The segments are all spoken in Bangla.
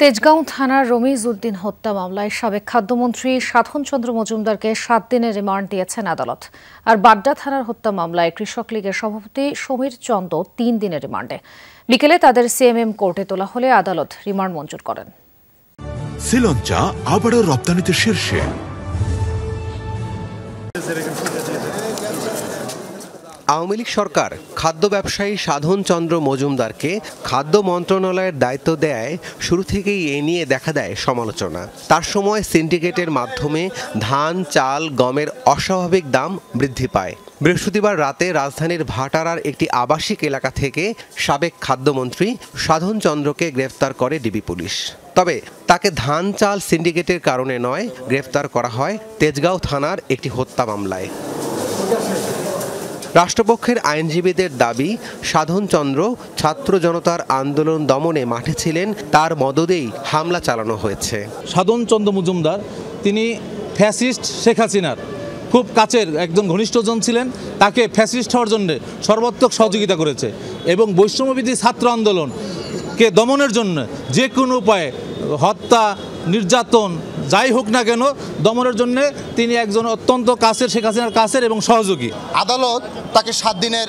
তেজগাঁও থানার রমিজ উদ্দিন হত্যা মামলায় সাবেক খাদ্যমন্ত্রী সাধনচন্দ্র মজুমদারকে সাত দিনের রিমান্ড দিয়েছেন আদালত আর বাড্ডা থানার হত্যা মামলায় কৃষক লীগের সভাপতি সমীর চন্দ তিন দিনের রিমান্ডে বিকেলে তাদের সিএমএম কোর্টে তোলা হলে আদালত রিমান্ড মঞ্জুর করেন সিলন আবারও রপ্তানিতে শীর্ষে আওয়ামী লীগ সরকার খাদ্য ব্যবসায়ী সাধন চন্দ্র মজুমদারকে খাদ্য মন্ত্রণালয়ের দায়িত্ব দেয় শুরু থেকেই এ নিয়ে দেখা দেয় সমালোচনা তার সময় সিন্ডিকেটের মাধ্যমে ধান চাল গমের অস্বাভাবিক দাম বৃদ্ধি পায় বৃহস্পতিবার রাতে রাজধানীর ভাটারার একটি আবাসিক এলাকা থেকে সাবেক খাদ্যমন্ত্রী সাধন চন্দ্রকে গ্রেফতার করে ডিবি পুলিশ তবে তাকে ধান চাল সিন্ডিকেটের কারণে নয় গ্রেফতার করা হয় তেজগাঁও থানার একটি হত্যা মামলায় রাষ্ট্রপক্ষের আইনজীবীদের দাবি সাধনচন্দ্র ছাত্র জনতার আন্দোলন দমনে মাঠে ছিলেন তার মদদেই হামলা চালানো হয়েছে সাধনচন্দ্র মজুমদার তিনি ফ্যাসিস্ট শেখ হাসিনার খুব কাছের একজন ঘনিষ্ঠজন ছিলেন তাকে ফ্যাসিস্ট হওয়ার জন্য সর্বাত্মক সহযোগিতা করেছে এবং বৈষম্যবিধি ছাত্র আন্দোলনকে দমনের জন্য যে কোনো উপায়ে হত্যা নির্যাতন যাই হোক না কেন দমনের জন্য তিনি একজন অত্যন্ত কাছের শেখ হাসিনার কাছের এবং সহযোগী আদালত তাকে সাত দিনের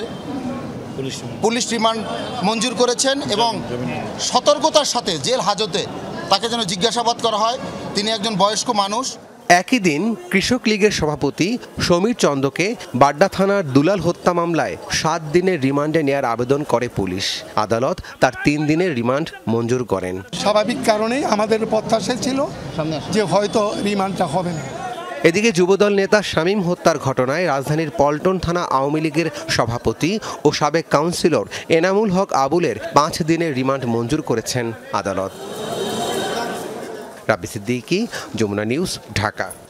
পুলিশ রিমান্ড মঞ্জুর করেছেন এবং সতর্কতার সাথে জেল হাজতে তাকে যেন জিজ্ঞাসাবাদ করা হয় তিনি একজন বয়স্ক মানুষ একই দিন কৃষক লীগের সভাপতি সমীর চন্দকে বাড্ডা থানার দুলাল হত্যা মামলায় সাত দিনের রিমান্ডে নেয়ার আবেদন করে পুলিশ আদালত তার তিন দিনের রিমান্ড মঞ্জুর করেন স্বাভাবিক কারণেই আমাদের প্রত্যাশা ছিল যে হয়তো রিমান্ডটা হবে না এদিকে যুবদল নেতা শামীম হত্যার ঘটনায় রাজধানীর পল্টন থানা আওয়ামী লীগের সভাপতি ও সাবেক কাউন্সিলর এনামুল হক আবুলের পাঁচ দিনের রিমান্ড মঞ্জুর করেছেন আদালত रबी सिद्दीकी जमुना न्यूज़ ढाका